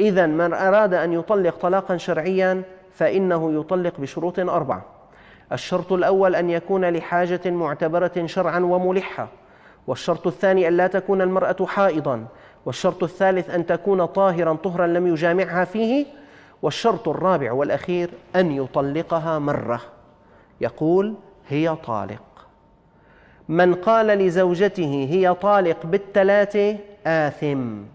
إذا من أراد أن يطلق طلاقا شرعيا فإنه يطلق بشروط أربعة الشرط الأول أن يكون لحاجة معتبرة شرعا وملحة والشرط الثاني أن لا تكون المرأة حائضا والشرط الثالث أن تكون طاهرا طهرا لم يجامعها فيه والشرط الرابع والأخير أن يطلقها مرة يقول هي طالق من قال لزوجته هي طالق بالثلاثة آثم